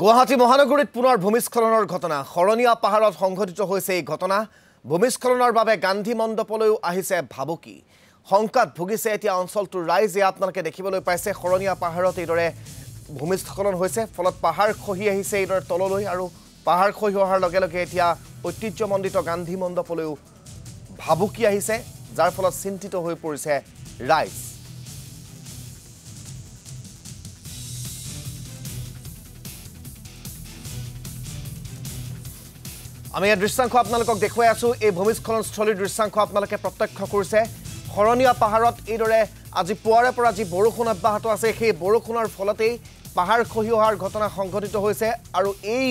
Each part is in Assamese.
গুৱাহাটী মহানগৰীত পুনৰ ভূমিস্খলনৰ ঘটনা খৰণিয়া পাহাৰত সংঘটিত হৈছে এই ঘটনা ভূমিস্খলনৰ বাবে গান্ধী মণ্ডপলৈও আহিছে ভাবুকি শংকাত ভুগিছে এতিয়া অঞ্চলটোৰ ৰাইজে আপোনালোকে দেখিবলৈ পাইছে খৰণীয়া পাহাৰত এইদৰে ভূমিস্খলন হৈছে ফলত পাহাৰ খহি আহিছে এইদৰে তললৈ আৰু পাহাৰ খহি অহাৰ লগে লগে এতিয়া ঐতিহ্যমণ্ডিত গান্ধী মণ্ডপলৈও ভাবুকি আহিছে যাৰ ফলত চিন্তিত হৈ পৰিছে ৰাইজ আমি ইয়াৰ দৃশ্যাংশ আপোনালোকক দেখুৱাই আছোঁ এই ভূমিস্খলনস্থলীৰ দৃশ্যাংশ আপোনালোকে প্ৰত্যক্ষ কৰিছে শৰণীয়া পাহাৰত এইদৰে আজি পুৱাৰে পৰা যি বৰষুণ অব্যাহত আছে সেই বৰষুণৰ ফলতেই পাহাৰ খহি অহাৰ ঘটনা সংঘটিত হৈছে আৰু এই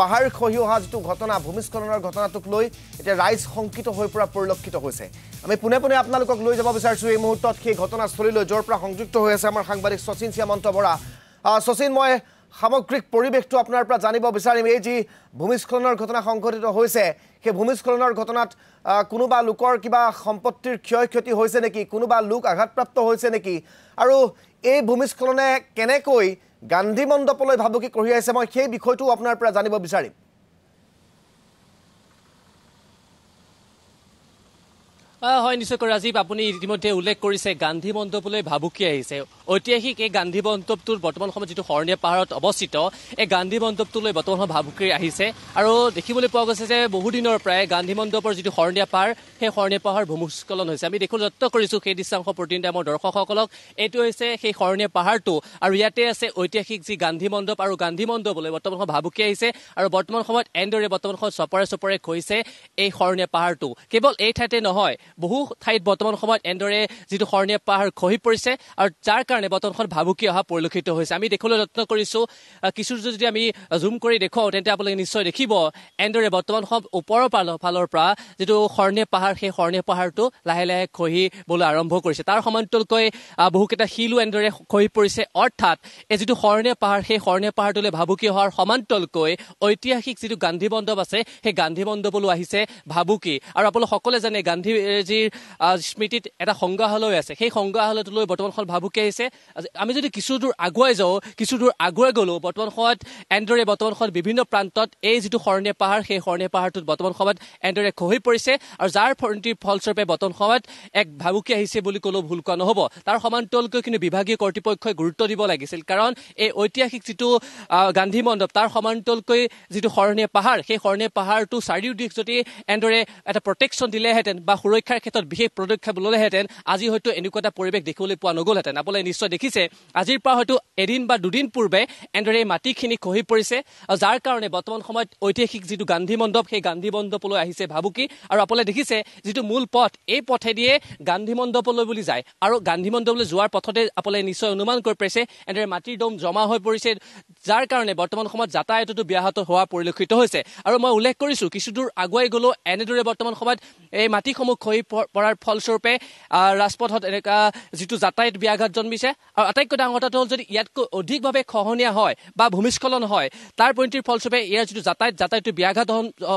পাহাৰ খহি অহা যিটো ঘটনা ভূমিস্খলনৰ ঘটনাটোক লৈ এতিয়া ৰাইজ শংকিত হৈ পৰা পৰিলক্ষিত হৈছে আমি পোনে পোনে আপোনালোকক লৈ যাব বিচাৰিছোঁ এই মুহূৰ্তত সেই ঘটনাস্থলীলৈ য'ৰ পৰা সংযুক্ত হৈ আছে আমাৰ সাংবাদিক শচীন শ্যামন্ত বৰা শচীন মই সামগ্ৰিক পৰিৱেশটো আপোনাৰ পৰা জানিব বিচাৰিম এই যি ভূমিস্খলনৰ ঘটনা সংঘটিত হয়েছে সেই ভূমিস্খলনেৰ ঘটনাত কোনোবা লোকৰ কিবা সম্পত্তিৰ ক্ষয় ক্ষতি হৈছে নেকি কোনোবা লোক আঘাতপ্ৰাপ্ত হৈছে নেকি আৰু এই ভূমিস্খলনে কেনেকৈ গান্ধী মণ্ডপলৈ ভাবুকি কঢ়িয়াইছে মই সেই আপোনাৰ পৰা জানিব বিচাৰিম হয় নিশ্চয়কৈ ৰাজীৱ আপুনি ইতিমধ্যে উল্লেখ কৰিছে গান্ধী মণ্ডপলৈ ভাবুকি আহিছে ঐতিহাসিক এই গান্ধী মণ্ডপটোৰ বৰ্তমান সময়ত যিটো শৰণীয়া পাহাৰত অৱস্থিত এই গান্ধী মণ্ডপটোলৈ বৰ্তমান সময়ত ভাবুকি আহিছে আৰু দেখিবলৈ পোৱা গৈছে যে বহুদিনৰ পৰাই গান্ধী মণ্ডপৰ যিটো শৰণীয়া পাহাৰ সেই শৰণীয়া পাহাৰ ভূমিস্খলন হৈছে আমি দেখিবলৈ যত্ন কৰিছোঁ সেই দৃশ্যাংশ প্ৰতিনিধি আমাৰ দৰ্শকসকলক এইটো হৈছে সেই শৰণীয়া পাহাৰটো আৰু ইয়াতে আছে ঐতিহাসিক যি গান্ধী মণ্ডপ আৰু গান্ধী মণ্ডপলৈ বৰ্তমান সময়ত ভাবুকি আহিছে আৰু বৰ্তমান সময়ত এনেদৰে বৰ্তমান সময়ত চপৰে চপৰে খহিছে এই শৰণীয়া পাহাৰটো কেৱল এই ঠাইতে নহয় বহু ঠাইত বৰ্তমান সময়ত এনেদৰে যিটো শৰণীয়া পাহাৰ খহি পৰিছে আৰু যাৰ কাৰণে কাৰণে বৰ্তমান ভাবুকি অহা পৰিলক্ষিত হৈছে আমি দেখিবলৈ যত্ন কৰিছো কিছু যদি আমি জুম কৰি দেখো তেন্তে আপোনালোকে নিশ্চয় দেখিব এনেদৰে বৰ্তমান সময় ওপৰৰ পালৰ ফালৰ পৰা যিটো স্বৰ্ণে পাহাৰ সেই স্বৰ্ণে পাহাৰটো লাহে লাহে খহিবলৈ আৰম্ভ কৰিছে তাৰ সমান্তৰকৈ বহুকেইটা শিলো এনেদৰে খহি পৰিছে অৰ্থাৎ এই যিটো স্বৰ্ণে পাহাৰ সেই স্বৰ্ণে পাহাৰটোলৈ ভাবুকি অহাৰ সমান্তৰকৈ ঐতিহাসিক যিটো গান্ধী মণ্ডপ আছে সেই গান্ধী মণ্ডপলৈ আহিছে ভাবুকি আৰু আপোনালোক সকলোৱে জানে গান্ধীজীৰ স্মৃতিত এটা সংগ্ৰহালয় আছে সেই সংগ্ৰহালয়টোলৈ বৰ্তমান ভাবুকি আহিছে আছে আমি যদি কিছু দূৰ আগুৱাই যাওঁ কিছু দূৰ আগুৱাই গ'লো বৰ্তমান সময়ত এনেদৰে বৰ্তমান সময়ত বিভিন্ন প্ৰান্তত এই যিটো শৰণীয়া পাহাৰ সেই শৰণীয়া পাহাৰটোত বৰ্তমান সময়ত এনেদৰে খহি পৰিছে আৰু যাৰ ফৰণিটিৰ ফলস্বৰূপে বৰ্তমান সময়ত এক ভাবুকি আহিছে বুলি ক'লেও ভুল কোৱা নহ'ব তাৰ সমান্তৰালকৈ কিন্তু বিভাগীয় কৰ্তৃপক্ষই গুৰুত্ব দিব লাগিছিল কাৰণ এই ঐতিহাসিক যিটো গান্ধী মণ্ডপ তাৰ সমান্তৰালকৈ যিটো শৰণীয়া পাহাৰ সেই শৰণীয়া পাহাৰটো চাৰিও দিশ যদি এনেদৰে এটা প্ৰটেকশ্যন দিলেহেঁতেন বা সুৰক্ষাৰ ক্ষেত্ৰত বিশেষ পদক্ষেপ ল'লেহেঁতেন আজি হয়তো এনেকুৱা এটা পৰিৱেশ দেখিবলৈ পোৱা নগ'লহেঁতেন আপোনালোকে দৃশ্য দেখিছে আজিৰ পৰা হয়তো এদিন বা দুদিন পূৰ্বে এনেদৰে এই মাটিখিনি খহি পৰিছে আৰু যাৰ কাৰণে বৰ্তমান সময়ত ঐতিহাসিক যিটো গান্ধী মণ্ডপ সেই গান্ধী মণ্ডপলৈ আহিছে ভাবুকি আৰু আপোনালোকে দেখিছে যিটো মূল পথ এই পথেদিয়ে গান্ধী মণ্ডপলৈ বুলি যায় আৰু গান্ধী মণ্ডপলৈ যোৱাৰ পথতে আপোনালোকে নিশ্চয় অনুমান কৰি পাৰিছে এনেদৰে মাটিৰ দম জমা হৈ পৰিছে যাৰ কাৰণে বৰ্তমান সময়ত যাতায়াতটো ব্যাহত হোৱা পৰিলক্ষিত হৈছে আৰু মই উল্লেখ কৰিছোঁ কিছুদূৰ আগুৱাই গ'লেও এনেদৰে বৰ্তমান সময়ত এই মাটিসমূহ খহি পৰাৰ ফলস্বৰূপে ৰাজপথত এনেকুৱা যিটো যাতায়াত ব্যাঘাত জন্মিছে হৈছে আৰু আটাইতকৈ ডাঙৰ কথাটো হ'ল যদি ইয়াতকৈ অধিকভাৱে খহনীয়া হয় বা ভূমিস্খলন হয় তাৰ পৰিণতিৰ ফলস্বৰূপে ইয়াৰ যিটো যাতায়াত যাতায়াতো ব্যাঘাত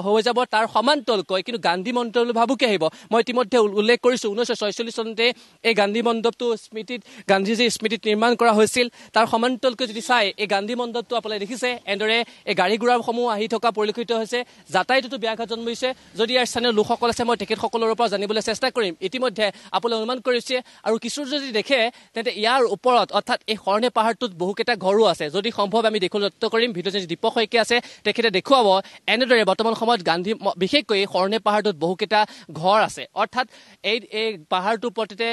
হৈ যাব তাৰ সমান্তৰকৈ কিন্তু গান্ধী মণ্ডললৈ ভাবুকি আহিব মই ইতিমধ্যে উল্লেখ কৰিছোঁ ঊনৈছশ ছয়চল্লিছ চনতে এই গান্ধী মণ্ডপটো স্মৃতিত গান্ধীজীৰ স্মৃতিত নিৰ্মাণ কৰা হৈছিল তাৰ সমান্তৰকৈ যদি চাই এই গান্ধী মণ্ডপটো আপোনালোকে দেখিছে এনেদৰে এই গাড়ী ঘোঁৰাসমূহ আহি থকা পৰিলক্ষিত হৈছে যাতায়াতো ব্যাঘাত জন্মিছে যদি ইয়াৰ স্থানীয় লোকসকল আছে মই তেখেতসকলৰ পৰা জানিবলৈ চেষ্টা কৰিম ইতিমধ্যে আপোনালোকে অনুমান কৰিছে আৰু কিছু যদি দেখে তেন্তে ইয়াৰ তাৰ ওপৰত অৰ্থাৎ এই শৰণীয়া পাহাৰটোত বহুকেইটা ঘৰো আছে যদি সম্ভৱ আমি দেখুৱত্ব কৰিম ভিডিঅ'ত দীপক শইকীয়া আছে তেখেতে দেখুৱাব এনেদৰে বৰ্তমান সময়ত গান্ধী বিশেষকৈ এই পাহাৰটোত বহুকেইটা ঘৰ আছে অৰ্থাৎ এই এই পাহাৰটোৰ প্ৰতিতে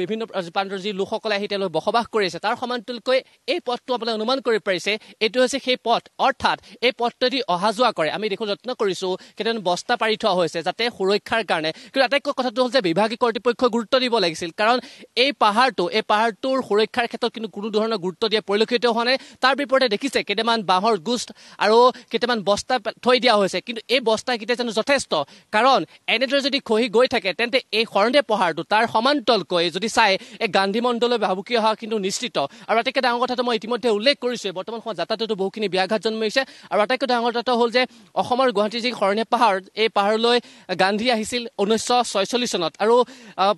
বিভিন্ন প্ৰান্তৰ যি লোকসকলে আহি তেওঁলোকে বসবাস কৰিছে তাৰ সমান্তলকৈ এই পথটো আপোনালোকে অনুমান কৰিব পাৰিছে এইটো হৈছে সেই পথ অৰ্থাৎ এই পথটো যদি অহা যোৱা কৰে আমি দেখো যত্ন কৰিছোঁ কেইটামান বস্তা পাৰি থোৱা হৈছে যাতে সুৰক্ষাৰ কাৰণে কিন্তু আটাইতকৈ কথাটো হ'ল যে বিভাগীয় কৰ্তৃপক্ষই গুৰুত্ব দিব লাগিছিল কাৰণ এই পাহাৰটো এই পাহাৰটোৰ বাঁহৰ সুৰক্ষাৰ ক্ষেত্ৰত কিন্তু কোনো ধৰণৰ গুৰুত্ব দিয়া পৰিলক্ষিত হোৱা নাই তাৰ বিপৰীতে দেখিছে কেইটামান বাঁহৰ গোচ আৰু কেইটামান বস্তা থৈ দিয়া হৈছে কিন্তু এই বস্তাকেইটা জানো যথেষ্ট কাৰণ এনেদৰে যদি খহি গৈ থাকে তেন্তে এই শৰণে পাহাৰটো তাৰ সমান্তৰকৈ যদি চাই এই গান্ধী মণ্ডললৈ ভাবুকি অহা কিন্তু নিশ্চিত আৰু আটাইকৈ ডাঙৰ কথাটো মই ইতিমধ্যে উল্লেখ কৰিছোঁ বৰ্তমান সময়ত যাতায়াতটো বহুখিনি ব্যাঘাত জন্মিছে আৰু আটাইতকৈ ডাঙৰ কথাটো হ'ল যে অসমৰ গুৱাহাটীৰ যি শৰণে পাহাৰ এই পাহাৰলৈ গান্ধী আহিছিল ঊনৈছশ ছয়চল্লিছ চনত আৰু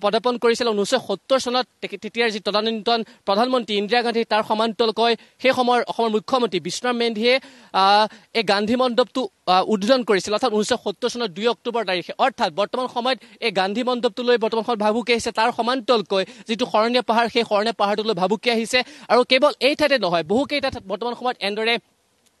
পদাৰ্পণ কৰিছিল ঊনৈছশ সত্তৰ চনত তেতিয়াৰ যি তদানীন আভ্যন্তৰীণ প্ৰধানমন্ত্ৰী ইন্দিৰা গান্ধী তাৰ সমান্তৰকৈ সেই সময়ৰ অসমৰ মুখ্যমন্ত্ৰী বিষ্ণু মেধিয়ে এই গান্ধী মণ্ডপটো উদ্বোধন কৰিছিল অৰ্থাৎ ঊনৈছশ সত্তৰ চনৰ দুই অক্টোবৰ তাৰিখে অৰ্থাৎ বৰ্তমান সময়ত এই গান্ধী মণ্ডপটোলৈ বৰ্তমান সময়ত ভাবুকি আহিছে তাৰ সমান্তৰকৈ যিটো শৰণীয়া পাহাৰ সেই শৰণীয়া পাহাৰটোলৈ ভাবুকি আহিছে আৰু কেৱল এই ঠাইতে নহয় বহুকেইটা বৰ্তমান সময়ত এনেদৰে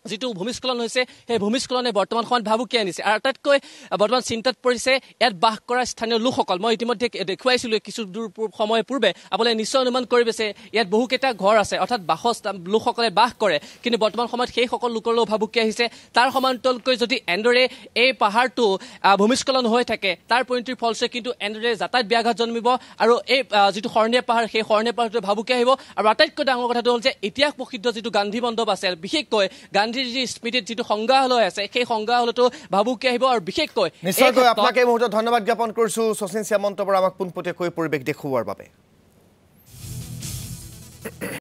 যিটো ভূমিস্খলন হৈছে সেই ভূমিস্খলনে বৰ্তমান সময়ত ভাবুকি আনিছে আৰু আটাইতকৈ বৰ্তমান চিন্তাত পৰিছে ইয়াত বাস কৰা স্থানীয় লোকসকল মই ইতিমধ্যে দেখুৱাইছিলো কিছু দূৰ সময় পূৰ্বে আপোনালোকে নিশ্চয় অনুমান কৰিছে ইয়াত বহুকেইটা ঘৰ আছে অৰ্থাৎ বাসস্থান লোকসকলে বাস কৰে কিন্তু বৰ্তমান সময়ত সেইসকল লোকলৈও ভাবুকি আহিছে তাৰ সমান্তৰালকৈ যদি এনেদৰে এই পাহাৰটো ভূমিস্খলন হৈ থাকে তাৰ পৰিণতিৰ ফলছে কিন্তু এনেদৰে যাতায়াত ব্যাঘাত জন্মিব আৰু এই যিটো শৰণীয়া পাহাৰ সেই শৰণীয়া পাহাৰটো ভাবুকি আহিব আৰু আটাইতকৈ ডাঙৰ কথাটো হ'ল যে ইতিহাস প্ৰসিদ্ধ যিটো গান্ধী মণ্ডপ আছে বিশেষকৈ গান্ধীজীৰ স্মৃতিত যিটো সংগ্ৰাহালয় আছে সেই সংগ্ৰহালয়টো ভাবুকি আহিব আৰু বিশেষকৈ নিশ্চয়কৈ আপোনাক এই মুহূৰ্তত ধন্যবাদ জ্ঞাপন কৰিছোঁ শচীন শ্যামন্ত বৰা আমাক পোনপটীয়াকৈ পৰিৱেশ দেখুওৱাৰ বাবে